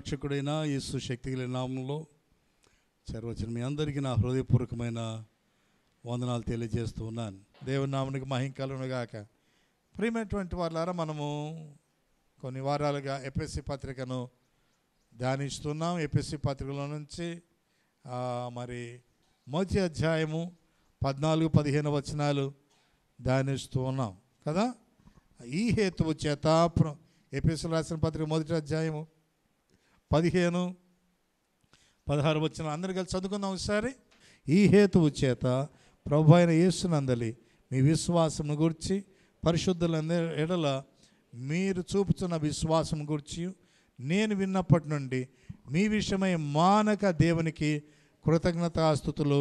రక్షకుడైన యేసు శక్తి నామంలో చేరవచ్చిన మీ అందరికీ నా హృదయపూర్వకమైన వందనాలు తెలియజేస్తూ ఉన్నాను దేవుని నామునికి మహింకలను ప్రియమైనటువంటి వాళ్ళారా మనము కొన్ని వారాలుగా ఎపిఎస్సి పత్రికను ధ్యానిస్తున్నాం ఎపిఎస్సి పత్రికలో నుంచి మరి మొదటి అధ్యాయము పద్నాలుగు పదిహేను వచనాలు ధ్యానిస్తూ ఉన్నాం కదా ఈ హేతువు చేత ఎపిఎస్సి రాసిన పత్రిక మొదటి అధ్యాయము పదిహేను పదహారు వచ్చిన అందరు కలిసి చదువుకుందాం ఒకసారి ఈ హేతువు చేత ప్రభు అయిన యేసునందలి మీ విశ్వాసం గురించి పరిశుద్ధుల ఎడల మీరు చూపుతున్న విశ్వాసం గురించి నేను విన్నప్పటి నుండి మీ విషయమై మానక దేవునికి కృతజ్ఞతాస్థుతులు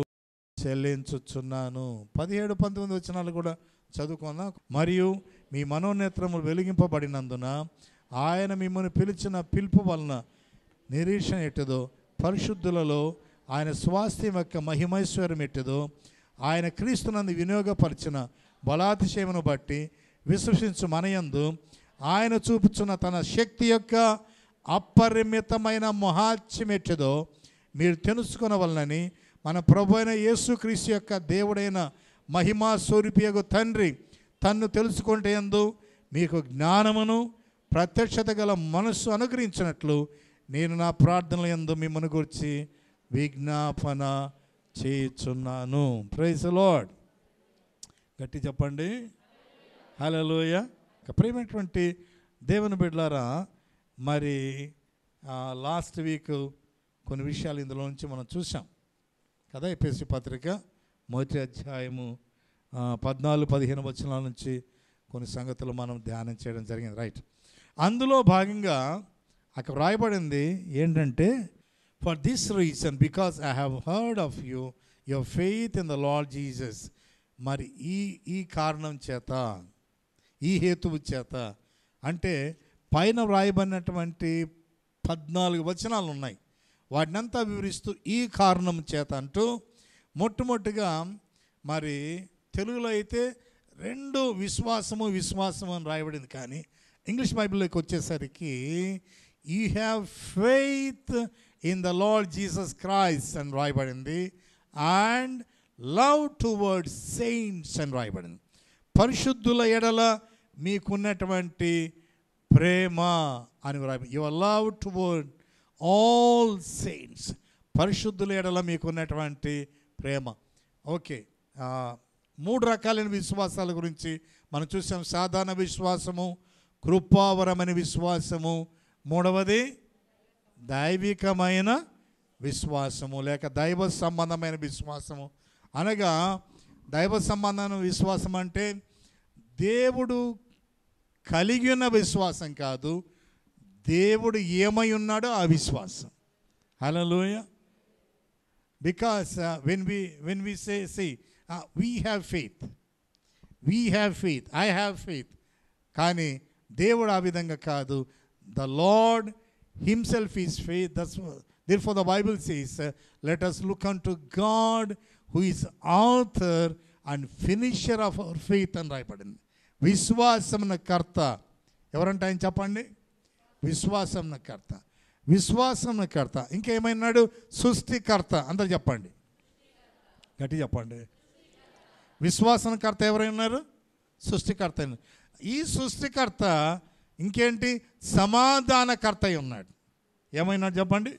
చెల్లించుచున్నాను పదిహేడు పంతొమ్మిది వచనాలు కూడా చదువుకుందాం మరియు మీ మనోనేత్రములు వెలిగింపబడినందున ఆయన మిమ్మల్ని పిలిచిన పిలుపు వలన నిరీక్షణ ఎట్టదో పరిశుద్ధులలో ఆయన స్వాస్థ్యం యొక్క మహిమైశ్వర్యం ఎట్టదో ఆయన క్రీస్తునందు వినియోగపరిచిన బలాతిశయమును బట్టి విశ్వసించు మనయందు ఆయన చూపుచున్న తన శక్తి యొక్క అపరిమితమైన మహాత్యం ఎట్టదో మీరు తెలుసుకునవలనని మన ప్రభు అయిన యేసుక్రీస్తు యొక్క దేవుడైన మహిమా స్వరూపియకు తండ్రి తన్ను తెలుసుకుంటే మీకు జ్ఞానమును ప్రత్యక్షత గల మనస్సు అనుగ్రహించినట్లు నేను నా ప్రార్థనల ఎందు మిమ్మల్ని గురించి విజ్ఞాపన చేయుచున్నాను ప్రైజ్ లాడ్ గట్టి చెప్పండి హలోయ ప్రేమైనటువంటి దేవుని బిడ్లారా మరి లాస్ట్ వీక్ కొన్ని విషయాలు ఇందులో నుంచి మనం చూసాం కదా ఎపిఎస్సి పత్రిక మొదటి అధ్యాయము పద్నాలుగు పదిహేను వచనాల నుంచి కొన్ని సంగతులు మనం ధ్యానం చేయడం జరిగింది రైట్ అందులో భాగంగా అక్కడ రాయబడింది ఏంటంటే for this reason because I have heard of you your faith in the Lord Jesus మరి ఈ ఈ కారణం చేత ఈ హేతువు చేత అంటే పైన వ్రాయబడినటువంటి పద్నాలుగు వచనాలు ఉన్నాయి వాటిని అంతా వివరిస్తూ ఈ కారణం చేత అంటూ మొట్టమొదటిగా మరి తెలుగులో అయితే రెండు విశ్వాసము విశ్వాసము అని రాయబడింది కానీ ఇంగ్లీష్ బైబిల్లోకి వచ్చేసరికి you have faith in the Lord Jesus Christ అని రాయబడింది అండ్ లవ్ వర్డ్ సెయింట్స్ అని రాయబడింది పరిశుద్ధుల ఎడల మీకున్నటువంటి ప్రేమ అని రాయ your love toward all saints పరిశుద్ధుల ఎడల మీకున్నటువంటి ప్రేమ ఓకే మూడు రకాలైన విశ్వాసాల గురించి మనం చూసాం సాధారణ విశ్వాసము కృపావరమైన విశ్వాసము మూడవది దైవికమైన విశ్వాసము లేక దైవ సంబంధమైన విశ్వాసము అనగా దైవ సంబంధమైన విశ్వాసం అంటే దేవుడు కలిగిన విశ్వాసం కాదు దేవుడు ఏమై ఉన్నాడో ఆ విశ్వాసం హలోయ because when we when we say see we have faith we have faith I have faith కానీ దేవుడు ఆ విధంగా కాదు The Lord Himself is faith. That's, therefore, the Bible says, uh, Let us look unto God, who is author and finisher of our faith And అని రాయబడింది విశ్వాసం karta. ఎవరంటే ఆయన చెప్పండి విశ్వాసం కర్త విశ్వాసం కర్త ఇంకేమైనాడు సృష్టికర్త అందరు చెప్పండి గట్టి చెప్పండి విశ్వాసం కర్త ఎవరైనా ఉన్నారు సృష్టికర్త ఈ సృష్టికర్త ఇంకేంటి సమాధానకర్త ఉన్నాడు ఏమైనా చెప్పండి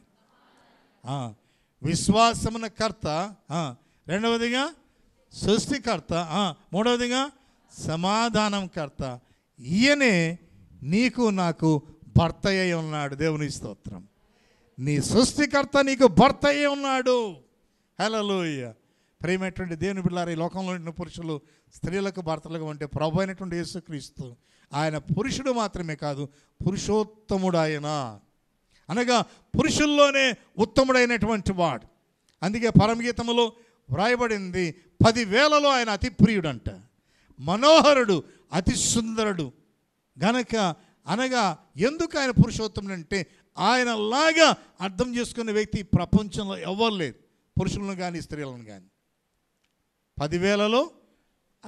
విశ్వాసమున కర్త రెండవదిగా సృష్టికర్త మూడవదిగా సమాధానం కర్త ఈయనే నీకు నాకు భర్త అయి ఉన్నాడు దేవుని స్తోత్రం నీ సృష్టికర్త నీకు భర్త అయి ఉన్నాడు హలో ప్రేమైనటువంటి దేవుని బిళ్ళారు ఈ లోకంలో ఉన్న పురుషులు స్త్రీలకు భర్తలకు ఉంటే ప్రభు అయినటువంటి యేసుక్రీస్తు ఆయన పురుషుడు మాత్రమే కాదు పురుషోత్తముడు ఆయన అనగా పురుషుల్లోనే ఉత్తముడైనటువంటి వాడు అందుకే పరమగీతములో వ్రాయబడింది పదివేలలో ఆయన అతి ప్రియుడంట మనోహరుడు అతి సుందరుడు గనక అనగా ఎందుకు ఆయన పురుషోత్తముడు అంటే ఆయనలాగా అర్థం చేసుకునే వ్యక్తి ప్రపంచంలో ఎవరు లేరు పురుషులను కానీ స్త్రీలను కానీ పదివేలలో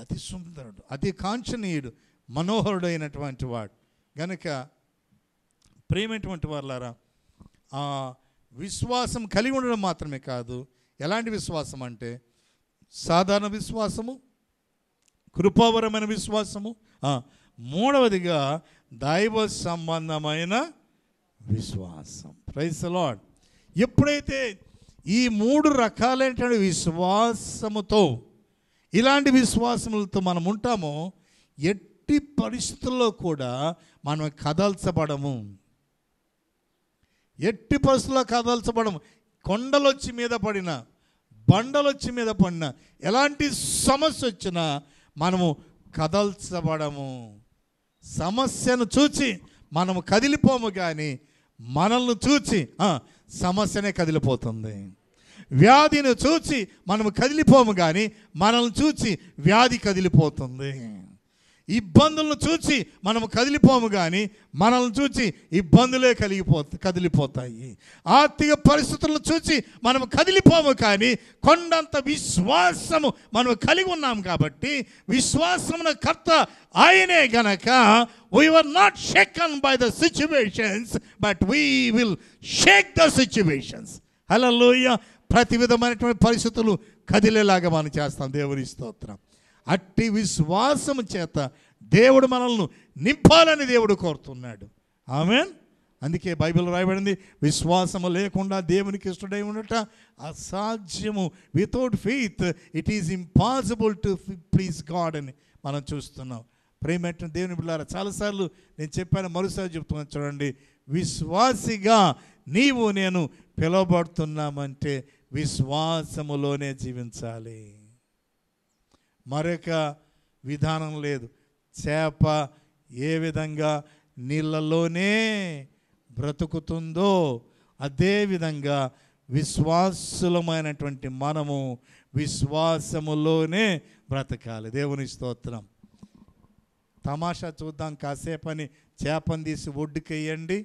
అతి సుందరుడు అతి కాంచనీయుడు మనోహరుడైనటువంటి వాడు గనుక ప్రేమటువంటి వాళ్ళారా ఆ విశ్వాసం కలిగి ఉండడం మాత్రమే కాదు ఎలాంటి విశ్వాసం అంటే సాధారణ విశ్వాసము కృపావరమైన విశ్వాసము మూడవదిగా దైవ సంబంధమైన విశ్వాసం ప్రైస్ లాడ్ ఎప్పుడైతే ఈ మూడు రకాలైనటువంటి విశ్వాసముతో ఇలాంటి విశ్వాసములతో మనం ఉంటామో ఎట్ ఎట్టి పరిస్థితుల్లో కూడా మనం కదల్చబడము ఎట్టి పరిస్థితుల్లో కదల్చబడము కొండలొచ్చి మీద పడిన బండలొచ్చి మీద పడిన ఎలాంటి సమస్య వచ్చినా మనము కదల్చబడము సమస్యను చూచి మనము కదిలిపోము కానీ మనల్ని చూచి సమస్యనే కదిలిపోతుంది వ్యాధిని చూచి మనము కదిలిపోము కానీ మనల్ని చూచి వ్యాధి కదిలిపోతుంది ఇబ్బందులను చూచి మనము కదిలిపోము కానీ మనల్ని చూచి ఇబ్బందులే కలిగిపో కదిలిపోతాయి ఆర్థిక పరిస్థితులను చూచి మనం కదిలిపోము కానీ కొండంత విశ్వాసము మనం కలిగి ఉన్నాం కాబట్టి విశ్వాసమున కర్త ఆయనే గనక we were not shaken by the situations but we will shake the situations హలో ప్రతి విధమైనటువంటి పరిస్థితులు కదిలేలాగా మనం చేస్తాం దేవుని స్తోత్రం అట్టి విశ్వాసం చేత దేవుడు మనల్ని నింపాలని దేవుడు కోరుతున్నాడు ఆమెన్ అందుకే బైబిల్ రాయబడింది విశ్వాసము లేకుండా దేవునికి ఇష్టడై ఉండట అసాధ్యము without faith it is impossible to please God అని మనం చూస్తున్నాం ఎట్టిన దేవుని బిళ్ళారా చాలాసార్లు నేను చెప్పాను మరోసారి చెప్తున్నాను చూడండి విశ్వాసిగా నీవు నేను పిలువబడుతున్నామంటే విశ్వాసములోనే జీవించాలి మరొక విధానం లేదు చేప ఏ విధంగా నీళ్ళలోనే బ్రతుకుతుందో అదేవిధంగా విశ్వాసులమైనటువంటి మనము విశ్వాసములోనే బ్రతకాలి దేవుని స్తోత్రం తమాషా చూద్దాం కాసేపని చేపను తీసి ఒడ్డుకెయ్యండి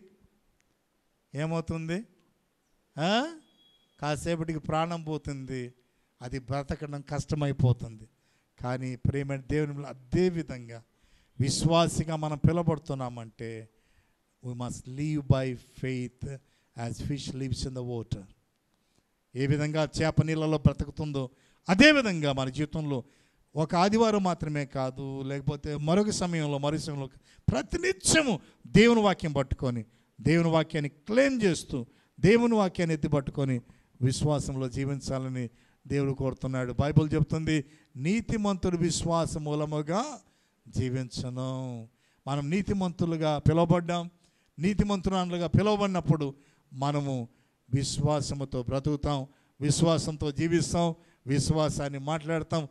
ఏమవుతుంది కాసేపటికి ప్రాణం పోతుంది అది బ్రతకడం కష్టమైపోతుంది కానీ ప్రేమ దేవుని అదేవిధంగా విశ్వాసిగా మనం పిలబడుతున్నామంటే we must live by faith as fish lives in the water ఏ విధంగా చేప నీళ్ళలో బ్రతుకుతుందో అదేవిధంగా మన జీవితంలో ఒక ఆదివారం మాత్రమే కాదు లేకపోతే మరొక సమయంలో మరొక సమయంలో ప్రతినిత్యము దేవుని వాక్యం పట్టుకొని దేవుని వాక్యాన్ని క్లెయిమ్ చేస్తూ దేవుని వాక్యాన్ని ఎత్తి పట్టుకొని విశ్వాసంలో జీవించాలని దేవుడు కోరుతున్నాడు బైబుల్ చెప్తుంది నీతిమంతుడు విశ్వాస మూలముగా జీవించను మనం నీతిమంతులుగా పిలువబడ్డాం నీతిమంతురాలుగా పిలువబడినప్పుడు మనము విశ్వాసముతో బ్రతుకుతాం విశ్వాసంతో జీవిస్తాం విశ్వాసాన్ని మాట్లాడతాం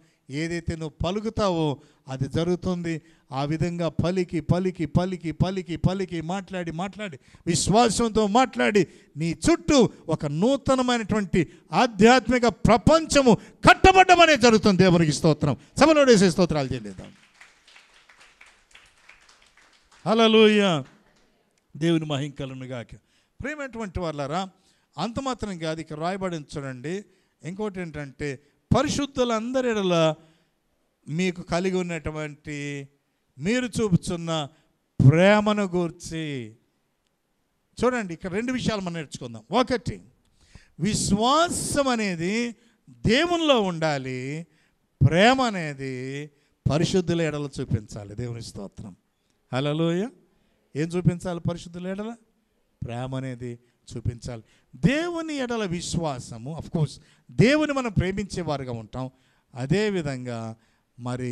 ఏదైతే నువ్వు పలుకుతావో అది జరుగుతుంది ఆ విధంగా పలికి పలికి పలికి పలికి పలికి మాట్లాడి మాట్లాడి విశ్వాసంతో మాట్లాడి నీ చుట్టూ ఒక నూతనమైనటువంటి ఆధ్యాత్మిక ప్రపంచము కట్టబడ్డమనే జరుగుతుంది దేవునికి స్తోత్రం సభలో వేసే స్తోత్రాలు చేయలేదాం హలలోయ దేవుని మహింకలను గాక ప్రేమటువంటి వాళ్ళారా అంత మాత్రం కాదు ఇక రాయబడించడండి చూడండి ఇంకోటి ఏంటంటే పరిశుద్ధులందరి మీకు కలిగి ఉన్నటువంటి మీరు చూపుతున్న ప్రేమను గూర్చి చూడండి ఇక్కడ రెండు విషయాలు మనం నేర్చుకుందాం ఒకటి విశ్వాసం అనేది దేవునిలో ఉండాలి ప్రేమ అనేది పరిశుద్ధుల ఎడలు చూపించాలి దేవుని స్తోత్రం హలోయ ఏం చూపించాలి పరిశుద్ధుల ఎడల ప్రేమ అనేది చూపించాలి దేవుని ఎడల విశ్వాసము కోర్స్ దేవుని మనం ప్రేమించేవారుగా ఉంటాం అదేవిధంగా మరి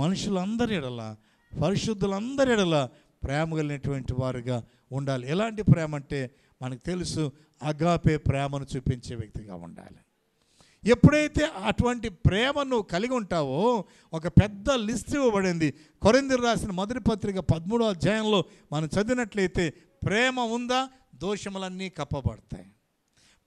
మనుషులందరి ఎడల పరిశుద్ధులందరి ఎడల ప్రేమ కలిగినటువంటి వారుగా ఉండాలి ఎలాంటి ప్రేమ అంటే మనకు తెలుసు అగాపే ప్రేమను చూపించే వ్యక్తిగా ఉండాలి ఎప్పుడైతే అటువంటి ప్రేమను కలిగి ఉంటావో ఒక పెద్ద లిస్ట్ ఇవ్వబడింది కొరిందరు రాసిన మొదటి పత్రిక పదమూడో అధ్యాయంలో మనం చదివినట్లయితే ప్రేమ ఉందా దోషములన్నీ కప్పబడతాయి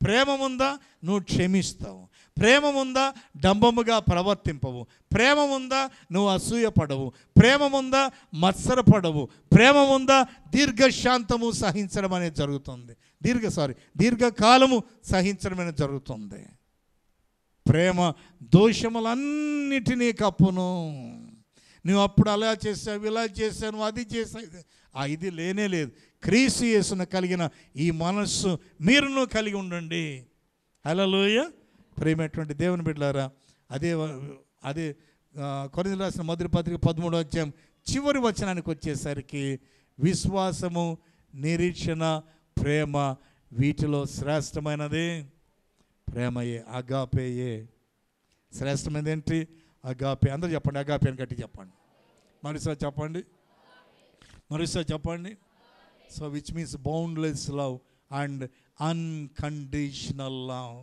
ప్రేమ ఉందా నువ్వు క్షమిస్తావు ప్రేమ ఉందా డంబముగా ప్రవర్తింపవు ప్రేమ ఉందా నువ్వు అసూయపడవు ప్రేమ ఉందా మత్సరపడవు ప్రేమ ఉందా దీర్ఘశాంతము సహించడం అనేది జరుగుతుంది దీర్ఘ సారీ దీర్ఘకాలము సహించడం అనేది జరుగుతుంది ప్రేమ దోషములన్నిటినీ కప్పును నువ్వు అప్పుడు అలా చేసావు ఇలా చేశాను అది చేసావు ఇది లేనే లేదు క్రీస్తు యేసును కలిగిన ఈ మనస్సు మీరును కలిగి ఉండండి హలలోయ ప్రేమటువంటి దేవుని బిడ్డారా అదే అదే కొన్ని రాసిన మొదటి పత్రిక పదమూడు అధ్యాయం చివరి వచనానికి వచ్చేసరికి విశ్వాసము నిరీక్షణ ప్రేమ వీటిలో శ్రేష్టమైనది ప్రేమయే అగాపేయే శ్రేష్టమైనది ఏంటి అగాపే అందరూ చెప్పండి అగాపే అని గట్టి చెప్పండి మరోసారి చెప్పండి మరోసారి చెప్పండి so which means boundless love and unconditional love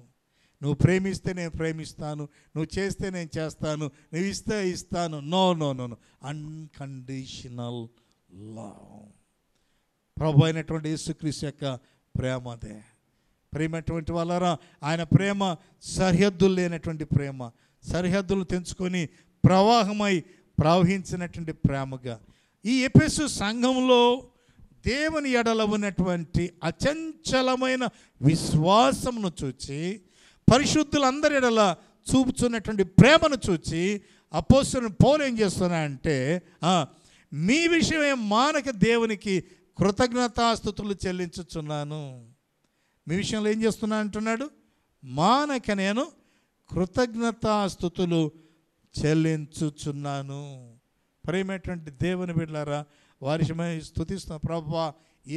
నువ్వు ప్రేమిస్తే నేను ప్రేమిస్తాను నువ్వు చేస్తే నేను చేస్తాను నువ్వు ఇస్తే ఇస్తాను no no no no unconditional love ప్రభు అయినటువంటి యేసుక్రీస్తు యొక్క ప్రేమ అదే ప్రేమ అటువంటి వాళ్ళరా ఆయన ప్రేమ సరిహద్దులు లేనటువంటి ప్రేమ సరిహద్దులు తెంచుకొని ప్రవాహమై ప్రవహించినటువంటి ప్రేమగా ఈ ఎపిసు సంఘంలో దేవుని ఎడల ఉన్నటువంటి అచంచలమైన విశ్వాసమును చూచి పరిశుద్ధులందరి ఎడల చూపుచున్నటువంటి ప్రేమను చూచి అపోస్తుని పౌలు ఏం చేస్తున్నా అంటే మీ విషయమే మానక దేవునికి కృతజ్ఞతాస్థుతులు చెల్లించుచున్నాను మీ విషయంలో ఏం చేస్తున్నా అంటున్నాడు మానక నేను కృతజ్ఞతాస్థుతులు చెల్లించుచున్నాను ప్రేమేటువంటి దేవుని బిడ్డారా వారిషమై స్థుతిస్తున్న ప్రభు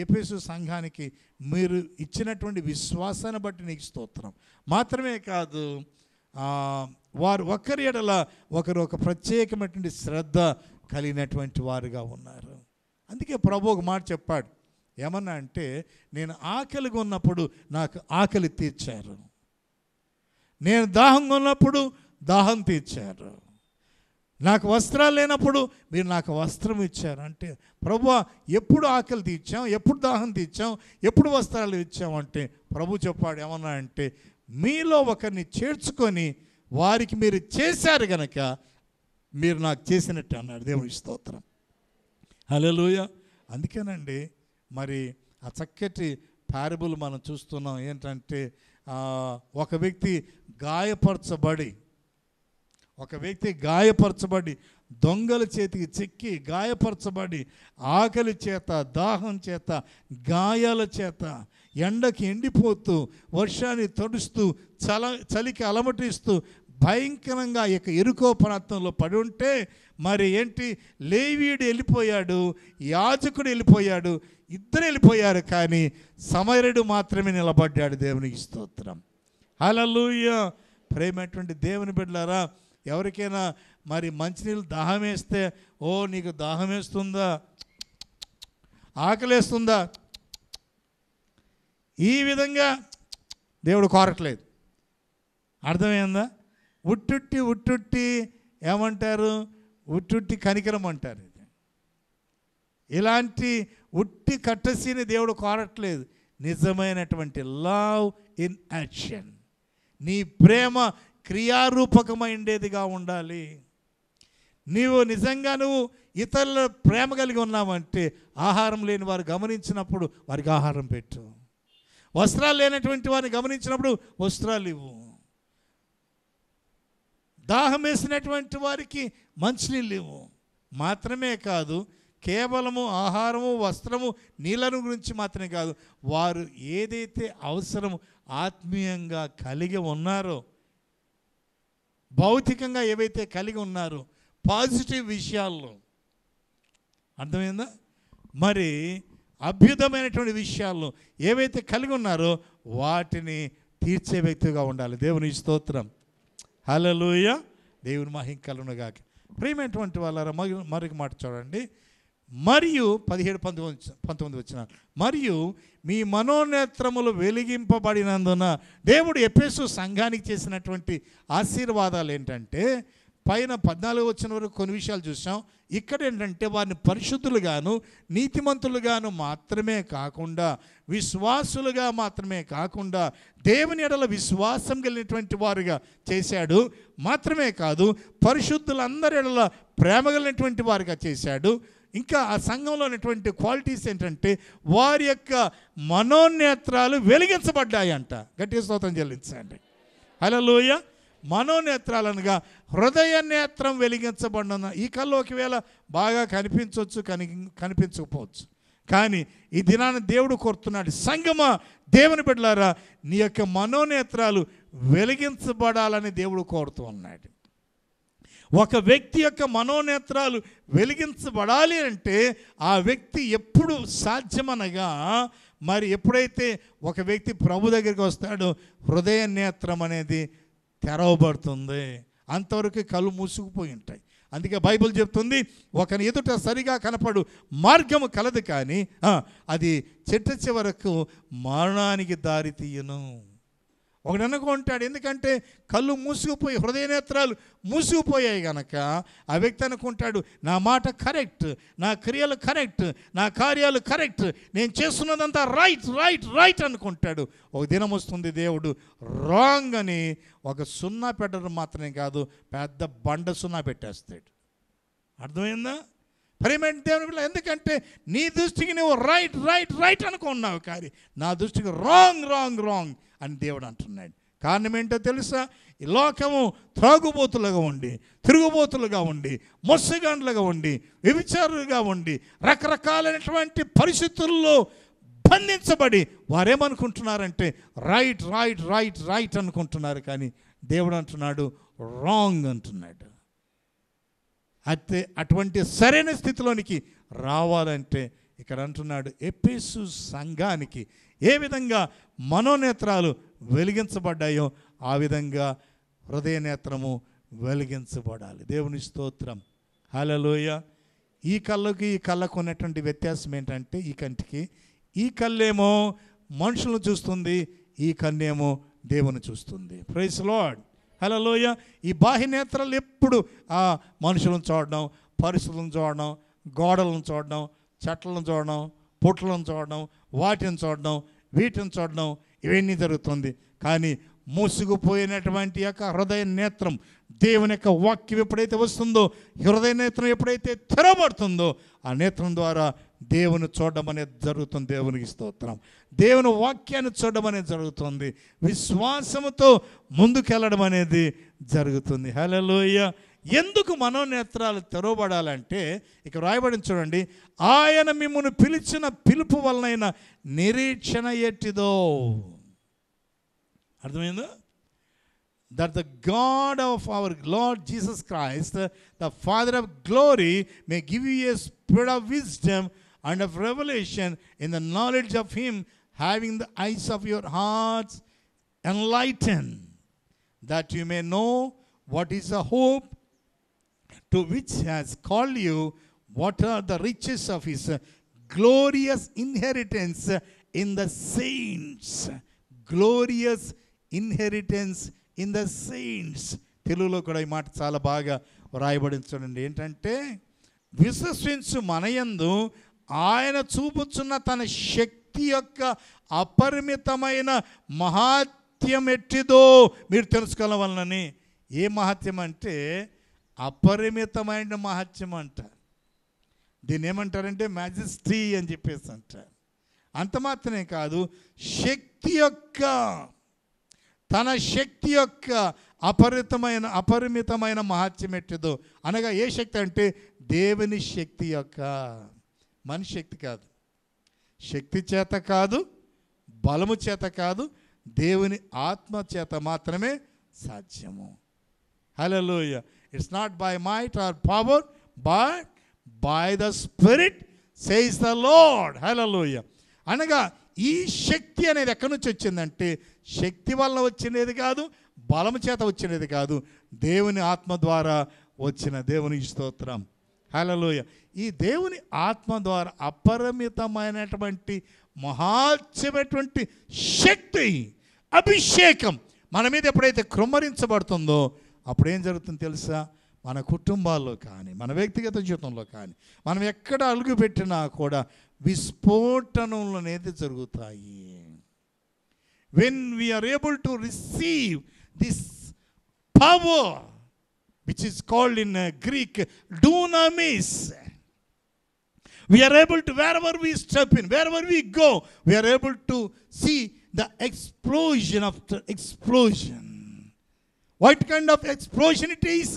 ఏపీసు సంఘానికి మీరు ఇచ్చినటువంటి విశ్వాసాన్ని బట్టి నీకు స్తోత్రం మాత్రమే కాదు వారు ఒకరి ఎడల ఒకరు ఒక ప్రత్యేకమైనటువంటి శ్రద్ధ కలిగినటువంటి వారుగా ఉన్నారు అందుకే ప్రభు ఒక మాట చెప్పాడు ఏమన్నా అంటే నేను ఆకలిగా ఉన్నప్పుడు నాకు ఆకలి తీర్చారు నేను దాహంగా ఉన్నప్పుడు దాహం తీర్చారు నాకు వస్త్రాలు లేనప్పుడు మీరు నాకు వస్త్రం ఇచ్చారు అంటే ప్రభు ఎప్పుడు ఆకలి తీర్చాం ఎప్పుడు దాహం తీర్చాం ఎప్పుడు వస్త్రాలు ఇచ్చాం అంటే ప్రభు చెప్పాడు ఏమన్నా అంటే మీలో ఒకరిని చేర్చుకొని వారికి మీరు చేశారు గనక మీరు నాకు చేసినట్టు అన్నాడు దేవుడి స్తోత్రం హలోయ అందుకేనండి మరి ఆ చక్కటి పారబుల్ మనం చూస్తున్నాం ఏంటంటే ఒక వ్యక్తి గాయపరచబడి ఒక వ్యక్తి గాయపరచబడి దొంగల చేతికి చిక్కి గాయపరచబడి ఆకలి చేత దాహం చేత గాయాల చేత ఎండకి ఎండిపోతూ వర్షాన్ని తడుస్తూ చల చలికి అలమటిస్తూ భయంకరంగా ఇక ఎరుకో ప్రాంతంలో పడి ఉంటే మరి ఏంటి లేవీడు వెళ్ళిపోయాడు యాజకుడు వెళ్ళిపోయాడు ఇద్దరు వెళ్ళిపోయారు కానీ సమరుడు మాత్రమే నిలబడ్డాడు దేవునికి స్తోత్రం హలలుయ ప్రేమటువంటి దేవుని బిడ్డలారా ఎవరికైనా మరి మంచినీళ్ళు దాహం వేస్తే ఓ నీకు దాహం వేస్తుందా ఆకలేస్తుందా ఈ విధంగా దేవుడు కోరట్లేదు అర్థమైందా ఉట్టుట్టి ఉట్టుట్టి ఏమంటారు ఉట్టుట్టి కనికరం అంటారు ఇది ఇలాంటి ఉట్టి కట్టసీని దేవుడు కోరట్లేదు నిజమైనటువంటి లవ్ ఇన్ యాక్షన్ నీ ప్రేమ క్రియారూపకమైండేదిగా ఉండాలి నీవు నిజంగా నువ్వు ఇతరుల ప్రేమ కలిగి ఉన్నావంటే ఆహారం లేని వారు గమనించినప్పుడు వారికి ఆహారం పెట్టు వస్త్రాలు లేనటువంటి వారిని గమనించినప్పుడు వస్త్రాలు ఇవ్వు దాహం వేసినటువంటి వారికి మంచినీళ్ళు ఇవ్వు మాత్రమే కాదు కేవలము ఆహారము వస్త్రము నీళ్ళను గురించి మాత్రమే కాదు వారు ఏదైతే అవసరము ఆత్మీయంగా కలిగి ఉన్నారో భౌతికంగా ఏవైతే కలిగి ఉన్నారో పాజిటివ్ విషయాల్లో అర్థమైందా మరి అభ్యుతమైనటువంటి విషయాల్లో ఏవైతే కలిగి ఉన్నారో వాటిని తీర్చే వ్యక్తిగా ఉండాలి దేవుని స్తోత్రం హలలుయ దేవుని మహింకలను గాక ప్రేమైనటువంటి వాళ్ళ మరొక మాట చూడండి మరియు పదిహేడు పంతొమ్మిది పంతొమ్మిది వచ్చిన మరియు మీ మనోనేత్రములు వెలిగింపబడినందున దేవుడు ఎపేసు సంఘానికి చేసినటువంటి ఆశీర్వాదాలు ఏంటంటే పైన పద్నాలుగు వచ్చిన వరకు కొన్ని విషయాలు చూసాం ఇక్కడ ఏంటంటే వారిని పరిశుద్ధులుగాను నీతిమంతులుగాను మాత్రమే కాకుండా విశ్వాసులుగా మాత్రమే కాకుండా దేవుని ఎడల విశ్వాసం కలిగినటువంటి వారుగా చేశాడు మాత్రమే కాదు పరిశుద్ధులందరి ఎడల ప్రేమ కలిగినటువంటి వారుగా చేశాడు ఇంకా ఆ సంఘంలో ఉన్నటువంటి క్వాలిటీస్ ఏంటంటే వారి యొక్క మనోనేత్రాలు వెలిగించబడ్డాయి అంట గట్టి స్తోత్రం చెల్లించండి హలో లోయ మనోనేత్రాలనుగా హృదయ నేత్రం వెలిగించబడిన ఈ కళ్ళు ఒకవేళ బాగా కనిపించవచ్చు కని కనిపించకపోవచ్చు కానీ ఈ దినాన్ని దేవుడు కోరుతున్నాడు సంగమా దేవుని బిడ్డలారా నీ యొక్క మనోనేత్రాలు వెలిగించబడాలని దేవుడు కోరుతూ ఉన్నాడు ఒక వ్యక్తి యొక్క మనోనేత్రాలు వెలిగించబడాలి అంటే ఆ వ్యక్తి ఎప్పుడు సాధ్యమనగా మరి ఎప్పుడైతే ఒక వ్యక్తి ప్రభు దగ్గరికి వస్తాడో హృదయ నేత్రం అనేది తెరవబడుతుంది అంతవరకు కళ్ళు మూసుకుపోయి ఉంటాయి అందుకే బైబిల్ చెప్తుంది ఒకని ఎదుట సరిగా కనపడు మార్గము కలదు కానీ అది చెట్టు చివరకు మరణానికి దారి తీయను ఒకడు అనుకుంటాడు ఎందుకంటే కళ్ళు మూసుకుపోయి హృదయనేత్రాలు మూసుకుపోయాయి కనుక ఆ వ్యక్తి అనుకుంటాడు నా మాట కరెక్ట్ నా క్రియలు కరెక్ట్ నా కార్యాలు కరెక్ట్ నేను చేస్తున్నదంతా రైట్ రైట్ రైట్ అనుకుంటాడు ఒక దినం వస్తుంది దేవుడు రాంగ్ అని ఒక సున్నా పెట్టడం మాత్రమే కాదు పెద్ద బండ సున్నా పెట్టేస్తాడు అర్థమైందా ప్రేమైన దేవుని పిల్ల ఎందుకంటే నీ దృష్టికి నువ్వు రైట్ రైట్ రైట్ అనుకున్నావు కానీ నా దృష్టికి రాంగ్ రాంగ్ రాంగ్ అని దేవుడు అంటున్నాడు కారణం ఏంటో తెలుసా ఈ లోకము త్రాగుబోతులుగా ఉండి తిరుగుబోతులుగా ఉండి మొత్స్యగాండ్లుగా ఉండి వ్యభిచారులుగా ఉండి రకరకాలైనటువంటి పరిస్థితుల్లో బంధించబడి వారేమనుకుంటున్నారంటే రైట్ రైట్ రైట్ రైట్ అనుకుంటున్నారు కానీ దేవుడు అంటున్నాడు రాంగ్ అంటున్నాడు అయితే అటువంటి సరైన స్థితిలోనికి రావాలంటే ఇక్కడ అంటున్నాడు ఎపిసు సంఘానికి ఏ విధంగా మనోనేత్రాలు వెలిగించబడ్డాయో ఆ విధంగా హృదయ నేత్రము వెలిగించబడాలి దేవుని స్తోత్రం హలలోయ ఈ కళ్ళకి ఈ కళ్ళకు ఉన్నటువంటి వ్యత్యాసం ఏంటంటే ఈ కంటికి ఈ కళ్ళేమో మనుషులను చూస్తుంది ఈ కన్నేమో దేవుని చూస్తుంది ప్రైస్ లాడ్ లోయ ఈ బాహ్య నేత్రాలు ఎప్పుడు ఆ మనుషులను చూడడం పరిస్థితులను చూడడం గోడలను చూడడం చెట్లను చూడడం పుట్లను చూడడం వాటిని చూడడం వీటిని చూడడం ఇవన్నీ జరుగుతుంది కానీ మూసుకుపోయినటువంటి యొక్క హృదయ నేత్రం దేవుని యొక్క వాక్యం ఎప్పుడైతే వస్తుందో హృదయ నేత్రం ఎప్పుడైతే తెరబడుతుందో ఆ నేత్రం ద్వారా దేవుని చూడడం అనేది జరుగుతుంది దేవునికి స్తోత్రం దేవుని వాక్యాన్ని చూడడం అనేది జరుగుతుంది విశ్వాసముతో ముందుకెళ్ళడం అనేది జరుగుతుంది హలోయ ఎందుకు మనోనేత్రాలు తెరవబడాలంటే ఇక రాయబడిన చూడండి ఆయన మిమ్మల్ని పిలిచిన పిలుపు వలనైన నిరీక్షణ ఎట్టిదో అర్థమైందా that the God of our Lord Jesus Christ, the Father of glory, may give you a spirit of wisdom and of revelation in the knowledge of Him, having the eyes of your hearts enlightened, that you may know what is the hope to which has call you what are the riches of his glorious inheritance in the saints glorious inheritance in the saints తెలుగులో కూడా ఈ మాట చాలా బాగా చూడండి ఏంటంటే విశ్వసించు మనయందు ఆయన చూపుచున్న తన శక్తి యొక్క అపరిమితమైన మహాత్యం ఎట్టిదో మీరు తెలుసుకోవాలని ఏ మహాత్యం అంటే అపరిమితమైన మహత్యం అంట దీని ఏమంటారంటే మ్యాజిస్ట్రీ అని చెప్పేసి అంట అంత మాత్రమే కాదు శక్తి యొక్క తన శక్తి యొక్క అపరితమైన అపరిమితమైన మహత్యం ఎట్టిదో అనగా ఏ శక్తి అంటే దేవుని శక్తి యొక్క మన శక్తి కాదు శక్తి చేత కాదు బలము చేత కాదు దేవుని ఆత్మ చేత మాత్రమే సాధ్యము హలోయ it's not by might or power by by the spirit says the Lord హలోయ అనగా ఈ శక్తి అనేది ఎక్కడి నుంచి వచ్చిందంటే శక్తి వల్ల వచ్చినది కాదు బలం చేత వచ్చినది కాదు దేవుని ఆత్మ ద్వారా వచ్చిన దేవుని స్తోత్రం హలలోయ ఈ దేవుని ఆత్మ ద్వారా అపరిమితమైనటువంటి మహాత్సమైనటువంటి శక్తి అభిషేకం మన మీద ఎప్పుడైతే కృమ్మరించబడుతుందో అప్పుడు ఏం జరుగుతుంది తెలుసా మన కుటుంబాల్లో కానీ మన వ్యక్తిగత జీవితంలో కానీ మనం ఎక్కడ అలుగు పెట్టినా కూడా విస్ఫోటనములు అనేది జరుగుతాయి when we are able to receive this power which is called in Greek డూనామిస్ we are able to wherever we step in wherever we go we are able to see the explosion of explosion what kind of explosion it is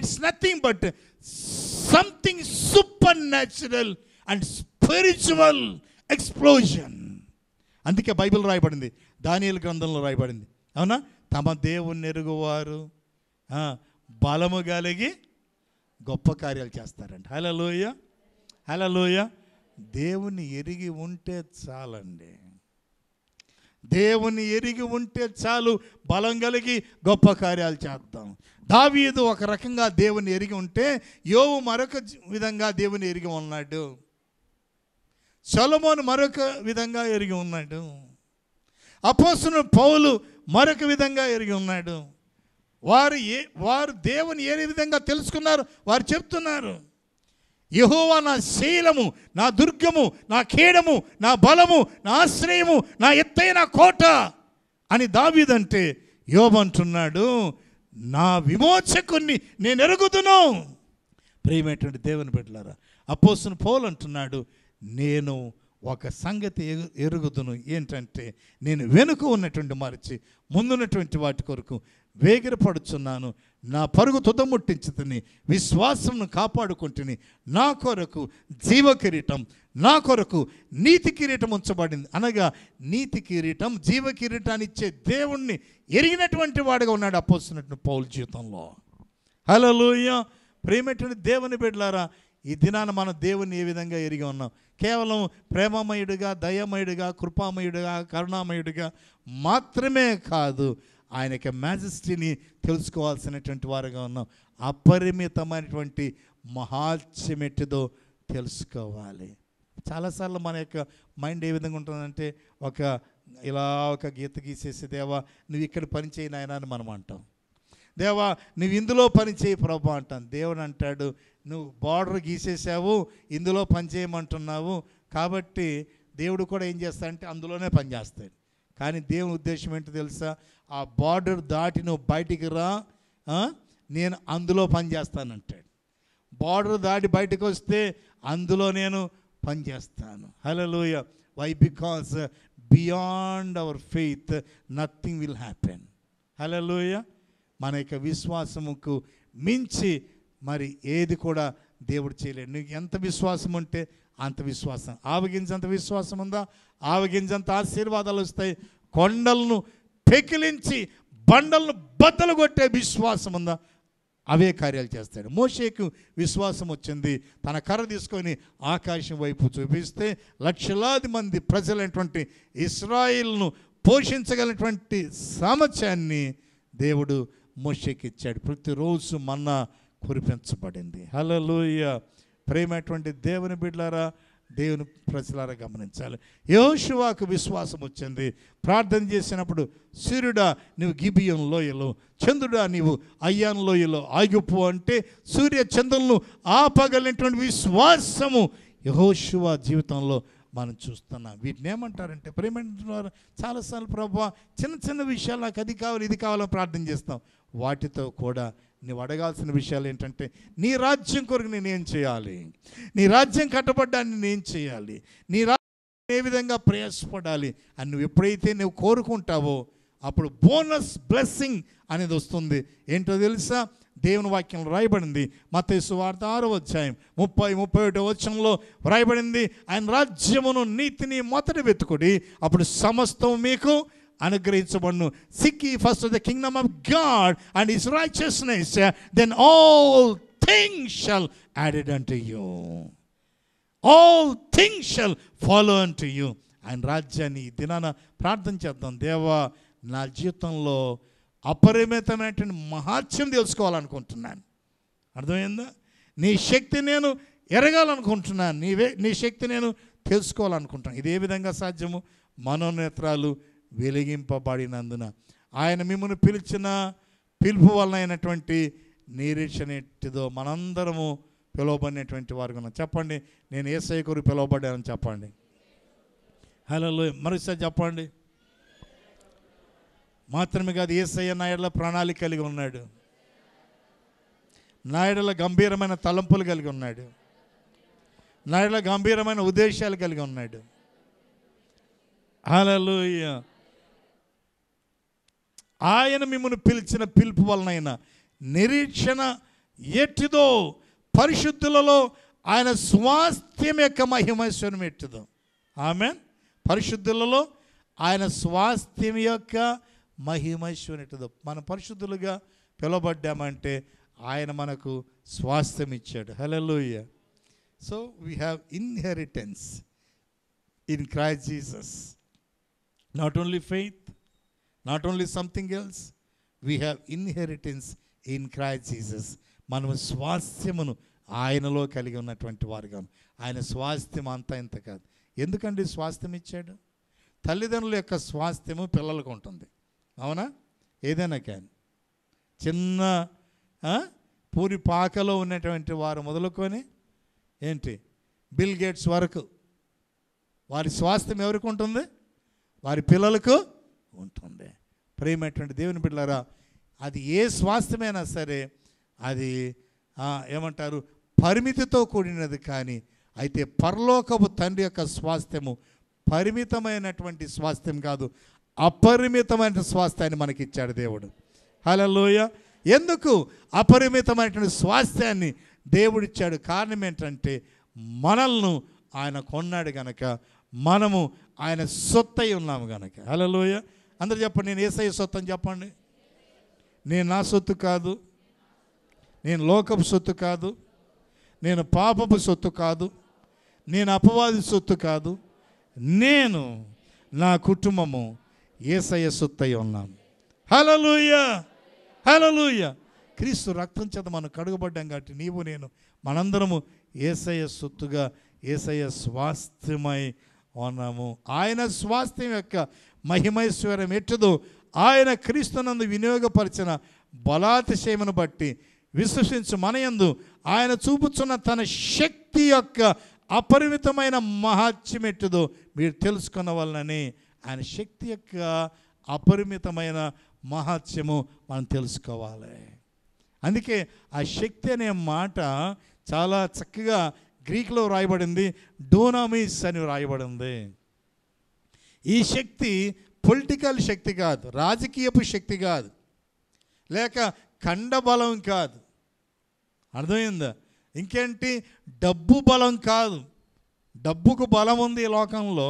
it's nothing but something super natural and spiritual explosion అందుకే Bible రాయబడింది దానియల గ్రంథంలో రాయబడింది అవునా తమ దేవుని ఎరుగువారు బలము కలిగి గొప్ప కార్యాలు చేస్తారండి లోయ హలో లోయ దేవుని ఎరిగి ఉంటే చాలండి దేవుని ఎరిగి ఉంటే చాలు బలం కలిగి గొప్ప కార్యాలు చేద్దాం దావీదు ఒక రకంగా దేవుని ఎరిగి ఉంటే యోవు మరొక విధంగా దేవుని ఎరిగి ఉన్నాడు సొలమోను మరొక విధంగా ఎరిగి ఉన్నాడు అపోసును పౌలు మరొక విధంగా ఎరిగి ఉన్నాడు వారు ఏ వారు దేవుని ఏ విధంగా తెలుసుకున్నారు వారు చెప్తున్నారు యహోవా నా శీలము నా దుర్గము నా ఖేడము నా బలము నా ఆశ్రయము నా ఎత్తైన కోట అని దావీదంటే అంటున్నాడు నా విమోచకుని నేను ఎరుగుదును ప్రియమైనటువంటి దేవుని బిడ్డలారా అపోసును పోల్ అంటున్నాడు నేను ఒక సంగతి ఎరుగుదును ఏంటంటే నేను వెనుక ఉన్నటువంటి మరిచి ముందున్నటువంటి వాటి కొరకు వేగిరపడుచున్నాను నా పరుగు తుదముట్టించుతుని విశ్వాసంను కాపాడుకుంటుని నా కొరకు జీవ కిరీటం నా కొరకు నీతి కిరీటం ఉంచబడింది అనగా నీతి కిరీటం జీవ కిరీటాన్ని ఇచ్చే దేవుణ్ణి ఎరిగినటువంటి వాడిగా ఉన్నాడు అపోస్తున్నట్టు పౌల జీవితంలో హలో లూయ ప్రేమటువంటి దేవుని బిడ్డలారా ఈ దినాన మన దేవుని ఏ విధంగా ఎరిగి ఉన్నాం కేవలం ప్రేమమయుడిగా దయమయుడుగా కృపామయుడిగా కరుణామయుడిగా మాత్రమే కాదు ఆయన యొక్క మ్యాజెస్టీని తెలుసుకోవాల్సినటువంటి వారుగా ఉన్నాం అపరిమితమైనటువంటి మహాత్యమెట్టిదో తెలుసుకోవాలి చాలాసార్లు మన యొక్క మైండ్ ఏ విధంగా ఉంటుందంటే ఒక ఇలా ఒక గీత గీసేసి దేవా నువ్వు ఇక్కడ పని చేయి నాయన అని మనం అంటాం దేవా నువ్వు ఇందులో పని చేయి ప్రభు అంటాను దేవుడు అంటాడు నువ్వు బార్డర్ గీసేసావు ఇందులో పని చేయమంటున్నావు కాబట్టి దేవుడు కూడా ఏం చేస్తాడంటే అందులోనే పని కానీ దేవుని ఉద్దేశం ఏంటో తెలుసా ఆ బార్డర్ దాటి నువ్వు బయటికి రా నేను అందులో పనిచేస్తానంటాడు బార్డర్ దాటి బయటకు వస్తే అందులో నేను పనిచేస్తాను హలో why because beyond our faith nothing will happen హలో మన యొక్క విశ్వాసముకు మించి మరి ఏది కూడా దేవుడు చేయలేడు నీకు ఎంత విశ్వాసం ఉంటే అంత విశ్వాసం అంత విశ్వాసం ఉందా ఆవగింజంత ఆశీర్వాదాలు వస్తాయి కొండలను పెకిలించి బండలను బద్దలు కొట్టే విశ్వాసం ఉందా అవే కార్యాలు చేస్తాడు మోషేకు విశ్వాసం వచ్చింది తన కర్ర తీసుకొని ఆకాశం వైపు చూపిస్తే లక్షలాది మంది ప్రజలైనటువంటి ఇస్రాయిల్ను పోషించగలిగినటువంటి సామర్థ్యాన్ని దేవుడు మోషేకి ఇచ్చాడు ప్రతిరోజు మన్నా కురిపించబడింది హలో ప్రేమటువంటి దేవుని బిడ్లారా దేవుని ప్రజలారా గమనించాలి యోషువాకు విశ్వాసం వచ్చింది ప్రార్థన చేసినప్పుడు సూర్యుడా నువ్వు గిబియం లోయలు చంద్రుడా నీవు అయ్యాన్ లోయలు ఆగిపో అంటే సూర్య చంద్రులను ఆపగలిగినటువంటి విశ్వాసము యహోశివ జీవితంలో మనం చూస్తున్నాం వీటిని ఏమంటారంటే ప్రేమ చాలాసార్లు ప్రభావ చిన్న చిన్న విషయాలు నాకు అది కావాలి ఇది కావాలని ప్రార్థన చేస్తాం వాటితో కూడా నువ్వు అడగాల్సిన విషయాలు ఏంటంటే నీ రాజ్యం కొరకు నేనేం చేయాలి నీ రాజ్యం కట్టబడ్డాన్ని నేనేం చేయాలి నీ రాజ్యం ఏ విధంగా ప్రయాసపడాలి అని నువ్వు ఎప్పుడైతే నువ్వు కోరుకుంటావో అప్పుడు బోనస్ బ్లెస్సింగ్ అనేది వస్తుంది ఏంటో తెలుసా దేవుని వాక్యం రాయబడింది మతేసు వార్త ఆరో అధ్యాయం ముప్పై ముప్పై ఒకటి వచ్చంలో రాయబడింది ఆయన రాజ్యమును నీతిని మొదటి వెతుకుడి అప్పుడు సమస్తం మీకు అనుగ్రహించబడును seek first the kingdom of God and his righteousness then all thing shall added unto you all thing shall follow unto you ఆయన రాజ్యాన్ని దినాన ప్రార్థన చేద్దాం దేవా నా జీవితంలో అపరిమితమైనటువంటి మహాత్యం తెలుసుకోవాలనుకుంటున్నాను అర్థమైందా నీ శక్తి నేను ఎరగాలనుకుంటున్నాను నీవే నీ శక్తి నేను తెలుసుకోవాలనుకుంటున్నాను ఇది ఏ విధంగా సాధ్యము మనోనేత్రాలు వెలిగింపబడినందున ఆయన మిమ్మల్ని పిలిచిన పిలుపు వలన అయినటువంటి నిరీక్షణ మనందరము పిలువబడినటువంటి వారు ఉన్నాం చెప్పండి నేను ఏసఐ కొరకు పిలువబడ్డానని చెప్పండి హలో మరిసారి చెప్పండి మాత్రమే కాదు ఏసయ్య నాయుడుల ప్రణాళిక కలిగి ఉన్నాడు నాయుడుల గంభీరమైన తలంపులు కలిగి ఉన్నాడు నాయుడుల గంభీరమైన ఉద్దేశాలు కలిగి ఉన్నాడు హలో ఆయన మిమ్మల్ని పిలిచిన పిలుపు వలనైన నిరీక్షణ ఎట్టిదో పరిశుద్ధులలో ఆయన స్వాస్థ్యం యొక్క మహిమైశ్వరం ఎట్టిదో ఆమె పరిశుద్ధులలో ఆయన స్వాస్థ్యం యొక్క మహిమేశ్వరం ఎట్టిదో మన పరిశుద్ధులుగా పిలవబడ్డామంటే ఆయన మనకు స్వాస్థ్యం ఇచ్చాడు లూయ so we have inheritance in Christ Jesus not only faith not only something else we have inheritance in Christ Jesus మనము స్వాస్థ్యమును ఆయనలో కలిగి ఉన్నటువంటి వారుగా ఆయన స్వాస్థ్యం అంతా ఇంత కాదు ఎందుకండి స్వాస్థ్యం ఇచ్చాడు తల్లిదండ్రుల యొక్క స్వాస్థ్యము పిల్లలకు ఉంటుంది అవునా ఏదైనా కానీ చిన్న పూరి పాకలో ఉన్నటువంటి వారు మొదలుకొని ఏంటి బిల్ గేట్స్ వరకు వారి స్వాస్థ్యం ఎవరికి ఉంటుంది వారి పిల్లలకు ఉంటుంది ప్రేమటువంటి దేవుని బిడ్డలారా అది ఏ స్వాస్థ్యమైనా సరే అది ఏమంటారు పరిమితితో కూడినది కానీ అయితే పరలోకపు తండ్రి యొక్క స్వాస్థ్యము పరిమితమైనటువంటి స్వాస్థ్యం కాదు అపరిమితమైన స్వాస్థ్యాన్ని మనకి ఇచ్చాడు దేవుడు హలోయ ఎందుకు అపరిమితమైనటువంటి స్వాస్థ్యాన్ని దేవుడిచ్చాడు కారణం ఏంటంటే మనల్ని ఆయన కొన్నాడు గనక మనము ఆయన సొత్తై ఉన్నాము గనక హలోయ అందరు చెప్పండి నేను ఏసఐ సొత్తు అని చెప్పండి నేను నా సొత్తు కాదు నేను లోకపు సొత్తు కాదు నేను పాపపు సొత్తు కాదు నేను అపవాది సొత్తు కాదు నేను నా కుటుంబము ఏసయ సొత్తు అయి ఉన్నాను హలలుయ హలలుయ క్రీస్తు రక్తం చేత మనం కడుగబడ్డాం కాబట్టి నీవు నేను మనందరము ఏసయ్య సొత్తుగా ఏసయ్య స్వాస్థ్యమై ఉన్నాము ఆయన స్వాస్థ్యం యొక్క మహిమైశ్వర్యం ఎట్టదు ఆయన క్రీస్తునందు వినియోగపరిచిన బలాతిశయమును బట్టి విశ్వసించు మనయందు ఆయన చూపుచున్న తన శక్తి యొక్క అపరిమితమైన మహాత్యమెట్టుదో మీరు తెలుసుకున్న వలనని ఆయన శక్తి యొక్క అపరిమితమైన మహాత్యము మనం తెలుసుకోవాలి అందుకే ఆ శక్తి అనే మాట చాలా చక్కగా గ్రీక్లో వ్రాయబడింది డోనామీస్ అని వ్రాయబడింది ఈ శక్తి పొలిటికల్ శక్తి కాదు రాజకీయపు శక్తి కాదు లేక ఖండ బలం కాదు అర్థమైందా ఇంకేంటి డబ్బు బలం కాదు డబ్బుకు బలం ఉంది ఈ లోకంలో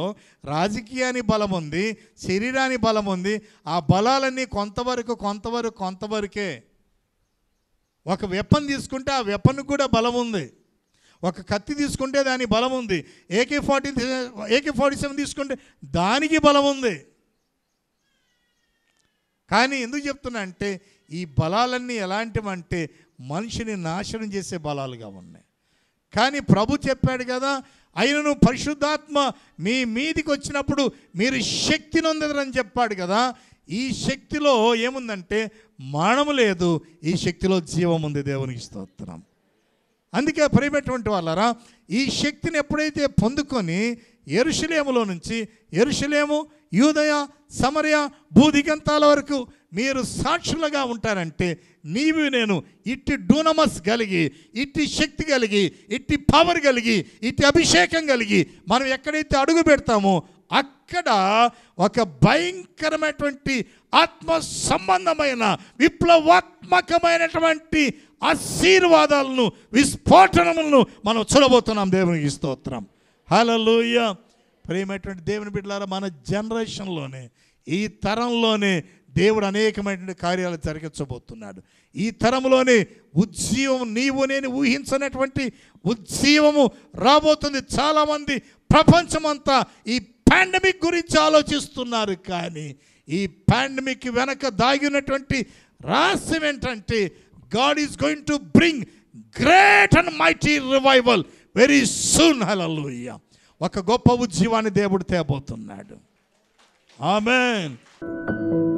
రాజకీయానికి బలం ఉంది శరీరానికి బలం ఉంది ఆ బలాలన్నీ కొంతవరకు కొంతవరకు కొంతవరకే ఒక వెపన్ తీసుకుంటే ఆ వెపన్కి కూడా బలం ఉంది ఒక కత్తి తీసుకుంటే దాని బలం ఉంది AK forty AK forty seven తీసుకుంటే దానికి బలం ఉంది కానీ ఎందుకు చెప్తున్నా అంటే ఈ బలాలన్నీ ఎలాంటివంటే మనిషిని నాశనం చేసే బలాలుగా ఉన్నాయి కానీ ప్రభు చెప్పాడు కదా అయినను పరిశుద్ధాత్మ మీ మీదికి వచ్చినప్పుడు మీరు శక్తి నొందరని చెప్పాడు కదా ఈ శక్తిలో ఏముందంటే మరణము లేదు ఈ శక్తిలో జీవం ఉంది దేవునికి స్తోత్రం అందుకే ప్రేమటువంటి వాళ్ళరా ఈ శక్తిని ఎప్పుడైతే పొందుకొని ఎరుషులేములో నుంచి ఎరుషులేము యూదయ సమరయ భూదిగంతాల వరకు మీరు సాక్షులుగా ఉంటారంటే నీవు నేను ఇట్టి డూనమస్ కలిగి ఇట్టి శక్తి కలిగి ఇట్టి పవర్ కలిగి ఇట్టి అభిషేకం కలిగి మనం ఎక్కడైతే అడుగు పెడతామో అక్కడ ఒక భయంకరమైనటువంటి ఆత్మ సంబంధమైన విప్లవాత్మకమైనటువంటి ఆశీర్వాదాలను విస్ఫోటనములను మనం చూడబోతున్నాం దేవునికి స్తోత్రం హలలోయ ప్రేమైనటువంటి దేవుని బిడ్డలారా మన జనరేషన్లోనే ఈ తరంలోనే దేవుడు అనేకమైనటువంటి కార్యాలు జరిగించబోతున్నాడు ఈ తరంలోనే ఉజ్జీవం నీవు నేను ఊహించనటువంటి ఉజ్జీవము రాబోతుంది చాలామంది ప్రపంచమంతా ఈ పాండమిక్ గురించి ఆలోచిస్తున్నారు కానీ ఈ పాండమిక్ వెనక దాగినటువంటి రహస్యం ఏంటంటే God is going to bring great and mighty revival very soon. Hallelujah. ఒక గొప్ప ఉద్యమాన్ని దేవుడు తేబోతున్నాడు ఆమెన్